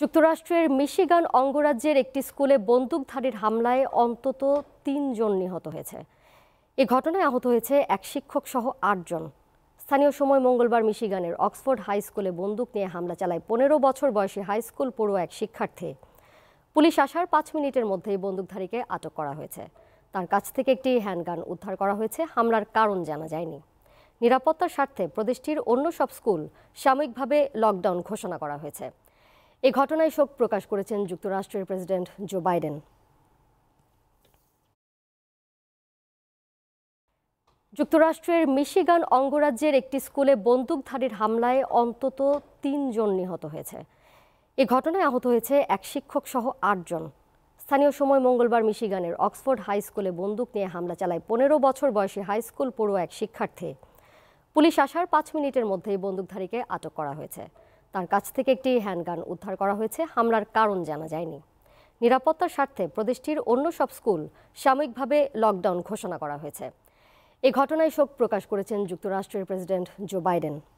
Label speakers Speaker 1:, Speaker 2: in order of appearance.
Speaker 1: যুক্তরাষ্ট্রের মিশিগান অঙ্গরাজ্যের একটি স্কুলে বন্দুকধারীর হামলায় অন্তত তিনজন নিহত হয়েছে এ ঘটনায় আহত হয়েছে এক শিক্ষক সহ আটজন স্থানীয় সময় মঙ্গলবার মিশিগানের অক্সফোর্ড হাই স্কুলে বন্দুক নিয়ে হামলা চালায় পনেরো বছর বয়সী হাই স্কুল পড়ুয়া এক শিক্ষার্থী পুলিশ আসার পাঁচ মিনিটের মধ্যেই বন্দুকধারীকে আটক করা হয়েছে তার কাছ থেকে একটি হ্যান্ডগান উদ্ধার করা হয়েছে হামলার কারণ জানা যায়নি নিরাপত্তার স্বার্থে প্রদেশটির অন্য সব স্কুল সাময়িকভাবে লকডাউন ঘোষণা করা হয়েছে এ ঘটনায় শোক প্রকাশ করেছেন যুক্তরাষ্ট্রের প্রেসিডেন্ট জো বাইডেন যুক্তরাষ্ট্রের মিশিগান অঙ্গরাজ্যের একটি স্কুলে বন্দুকধারীর হামলায় অন্তত তিনজন নিহত হয়েছে এ ঘটনায় আহত হয়েছে এক শিক্ষক সহ আটজন স্থানীয় সময় মঙ্গলবার মিশিগানের অক্সফোর্ড হাই স্কুলে বন্দুক নিয়ে হামলা চালায় পনেরো বছর বয়সী হাই স্কুল পড়ুয়া এক শিক্ষার্থী পুলিশ আসার পাঁচ মিনিটের মধ্যেই বন্দুকধারীকে আটক করা হয়েছে তার কাছ থেকে একটি হ্যান্ডগান উদ্ধার করা হয়েছে হামলার কারণ জানা যায়নি নিরাপত্তার স্বার্থে প্রদেশটির অন্য সব স্কুল সাময়িকভাবে লকডাউন ঘোষণা করা হয়েছে এ ঘটনায় শোক প্রকাশ করেছেন যুক্তরাষ্ট্রের প্রেসিডেন্ট জো বাইডেন